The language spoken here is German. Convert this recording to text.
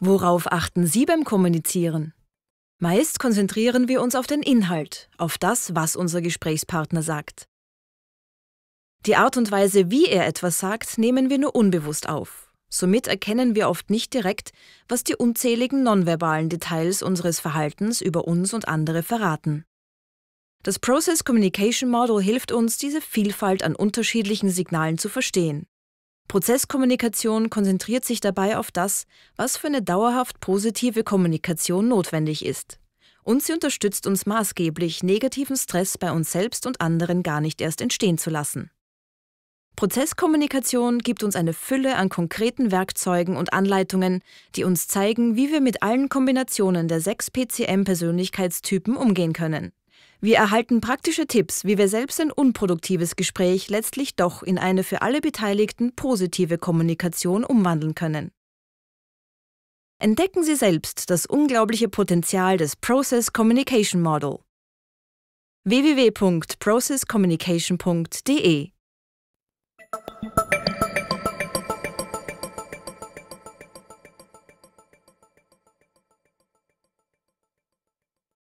Worauf achten Sie beim Kommunizieren? Meist konzentrieren wir uns auf den Inhalt, auf das, was unser Gesprächspartner sagt. Die Art und Weise, wie er etwas sagt, nehmen wir nur unbewusst auf. Somit erkennen wir oft nicht direkt, was die unzähligen nonverbalen Details unseres Verhaltens über uns und andere verraten. Das Process Communication Model hilft uns, diese Vielfalt an unterschiedlichen Signalen zu verstehen. Prozesskommunikation konzentriert sich dabei auf das, was für eine dauerhaft positive Kommunikation notwendig ist. Und sie unterstützt uns maßgeblich, negativen Stress bei uns selbst und anderen gar nicht erst entstehen zu lassen. Prozesskommunikation gibt uns eine Fülle an konkreten Werkzeugen und Anleitungen, die uns zeigen, wie wir mit allen Kombinationen der sechs PCM-Persönlichkeitstypen umgehen können. Wir erhalten praktische Tipps, wie wir selbst ein unproduktives Gespräch letztlich doch in eine für alle Beteiligten positive Kommunikation umwandeln können. Entdecken Sie selbst das unglaubliche Potenzial des Process Communication Model. www.processcommunication.de